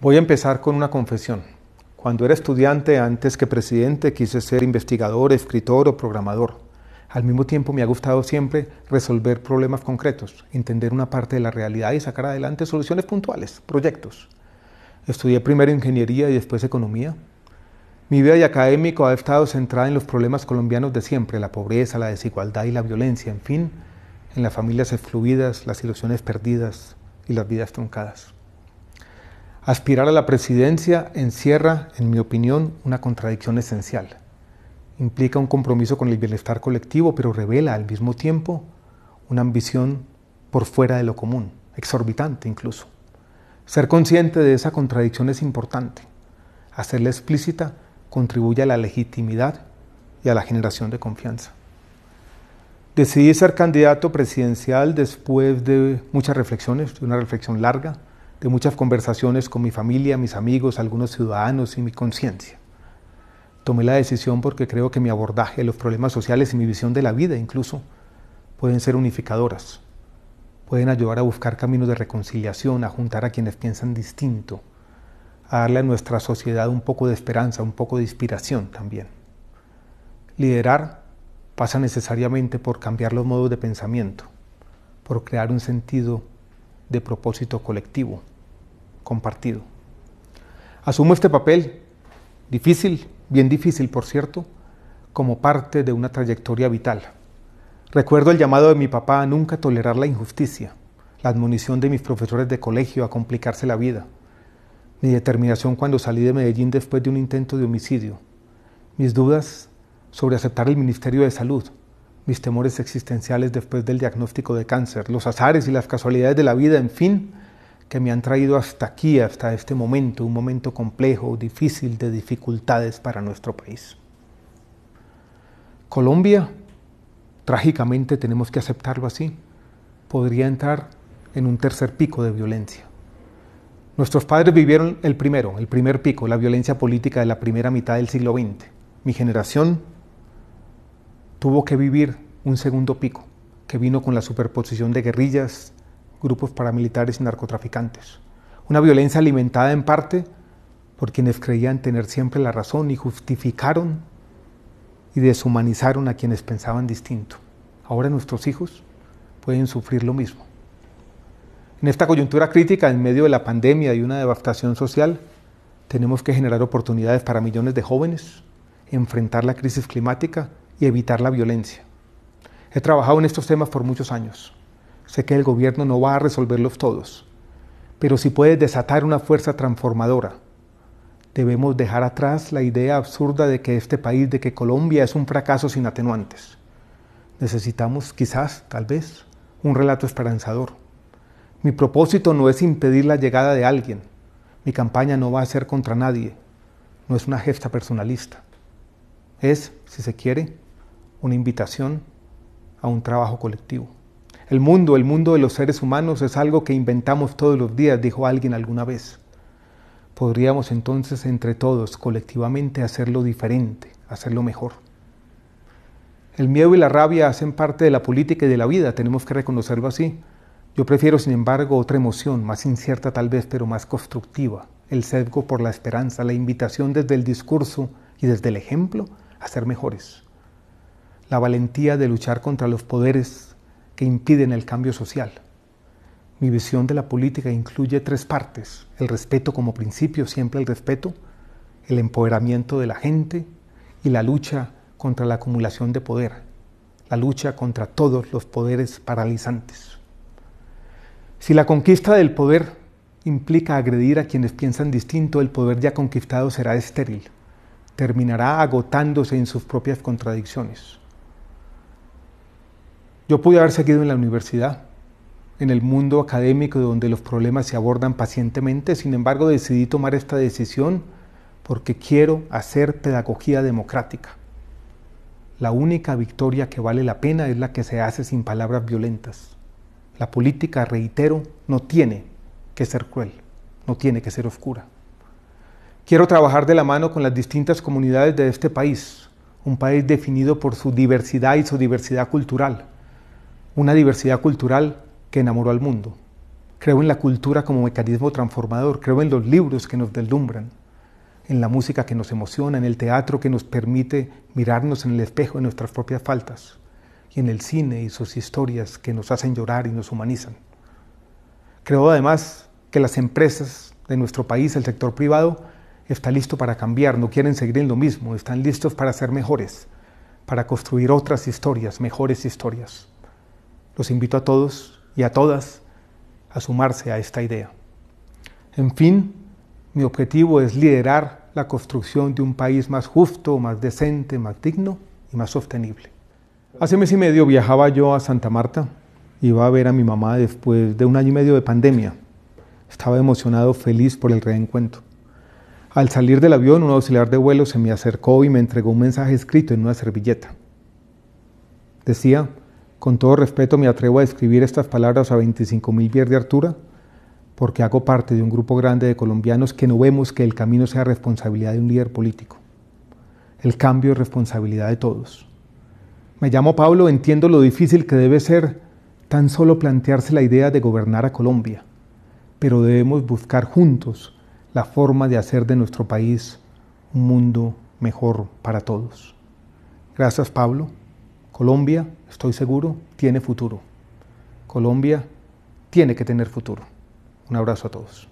Voy a empezar con una confesión. Cuando era estudiante, antes que presidente, quise ser investigador, escritor o programador. Al mismo tiempo me ha gustado siempre resolver problemas concretos, entender una parte de la realidad y sacar adelante soluciones puntuales, proyectos. Estudié primero ingeniería y después economía. Mi vida de académico ha estado centrada en los problemas colombianos de siempre, la pobreza, la desigualdad y la violencia, en fin, en las familias excluidas, las ilusiones perdidas y las vidas truncadas. Aspirar a la presidencia encierra, en mi opinión, una contradicción esencial. Implica un compromiso con el bienestar colectivo, pero revela al mismo tiempo una ambición por fuera de lo común, exorbitante incluso. Ser consciente de esa contradicción es importante. Hacerla explícita contribuye a la legitimidad y a la generación de confianza. Decidí ser candidato presidencial después de muchas reflexiones, de una reflexión larga, de muchas conversaciones con mi familia, mis amigos, algunos ciudadanos y mi conciencia. Tomé la decisión porque creo que mi abordaje de los problemas sociales y mi visión de la vida incluso pueden ser unificadoras, pueden ayudar a buscar caminos de reconciliación, a juntar a quienes piensan distinto, a darle a nuestra sociedad un poco de esperanza, un poco de inspiración también. Liderar pasa necesariamente por cambiar los modos de pensamiento, por crear un sentido de propósito colectivo, compartido. Asumo este papel, difícil, bien difícil por cierto, como parte de una trayectoria vital. Recuerdo el llamado de mi papá a nunca tolerar la injusticia, la admonición de mis profesores de colegio a complicarse la vida, mi determinación cuando salí de Medellín después de un intento de homicidio, mis dudas sobre aceptar el Ministerio de Salud, mis temores existenciales después del diagnóstico de cáncer, los azares y las casualidades de la vida, en fin, que me han traído hasta aquí, hasta este momento, un momento complejo, difícil, de dificultades para nuestro país. Colombia, trágicamente tenemos que aceptarlo así, podría entrar en un tercer pico de violencia. Nuestros padres vivieron el primero, el primer pico, la violencia política de la primera mitad del siglo XX. Mi generación tuvo que vivir un segundo pico que vino con la superposición de guerrillas, grupos paramilitares y narcotraficantes. Una violencia alimentada en parte por quienes creían tener siempre la razón y justificaron y deshumanizaron a quienes pensaban distinto. Ahora nuestros hijos pueden sufrir lo mismo. En esta coyuntura crítica, en medio de la pandemia y una devastación social, tenemos que generar oportunidades para millones de jóvenes, enfrentar la crisis climática y evitar la violencia. He trabajado en estos temas por muchos años. Sé que el gobierno no va a resolverlos todos, pero si puede desatar una fuerza transformadora, debemos dejar atrás la idea absurda de que este país, de que Colombia es un fracaso sin atenuantes. Necesitamos quizás, tal vez, un relato esperanzador. Mi propósito no es impedir la llegada de alguien. Mi campaña no va a ser contra nadie. No es una gesta personalista. Es, si se quiere, una invitación a un trabajo colectivo. El mundo, el mundo de los seres humanos es algo que inventamos todos los días, dijo alguien alguna vez. Podríamos entonces entre todos, colectivamente, hacerlo diferente, hacerlo mejor. El miedo y la rabia hacen parte de la política y de la vida, tenemos que reconocerlo así. Yo prefiero, sin embargo, otra emoción, más incierta tal vez, pero más constructiva, el sesgo por la esperanza, la invitación desde el discurso y desde el ejemplo a ser mejores la valentía de luchar contra los poderes que impiden el cambio social. Mi visión de la política incluye tres partes. El respeto como principio, siempre el respeto, el empoderamiento de la gente y la lucha contra la acumulación de poder, la lucha contra todos los poderes paralizantes. Si la conquista del poder implica agredir a quienes piensan distinto, el poder ya conquistado será estéril, terminará agotándose en sus propias contradicciones. Yo pude haber seguido en la universidad, en el mundo académico donde los problemas se abordan pacientemente, sin embargo decidí tomar esta decisión porque quiero hacer pedagogía democrática. La única victoria que vale la pena es la que se hace sin palabras violentas. La política, reitero, no tiene que ser cruel, no tiene que ser oscura. Quiero trabajar de la mano con las distintas comunidades de este país, un país definido por su diversidad y su diversidad cultural una diversidad cultural que enamoró al mundo. Creo en la cultura como mecanismo transformador, creo en los libros que nos deslumbran, en la música que nos emociona, en el teatro que nos permite mirarnos en el espejo de nuestras propias faltas, y en el cine y sus historias que nos hacen llorar y nos humanizan. Creo además que las empresas de nuestro país, el sector privado, está listo para cambiar, no quieren seguir en lo mismo, están listos para ser mejores, para construir otras historias, mejores historias. Los invito a todos y a todas a sumarse a esta idea. En fin, mi objetivo es liderar la construcción de un país más justo, más decente, más digno y más sostenible. Hace mes y medio viajaba yo a Santa Marta, iba a ver a mi mamá después de un año y medio de pandemia. Estaba emocionado, feliz por el reencuentro. Al salir del avión, un auxiliar de vuelo se me acercó y me entregó un mensaje escrito en una servilleta. Decía, con todo respeto me atrevo a escribir estas palabras a 25.000 pies de altura porque hago parte de un grupo grande de colombianos que no vemos que el camino sea responsabilidad de un líder político. El cambio es responsabilidad de todos. Me llamo Pablo, entiendo lo difícil que debe ser tan solo plantearse la idea de gobernar a Colombia, pero debemos buscar juntos la forma de hacer de nuestro país un mundo mejor para todos. Gracias Pablo. Colombia, estoy seguro, tiene futuro. Colombia tiene que tener futuro. Un abrazo a todos.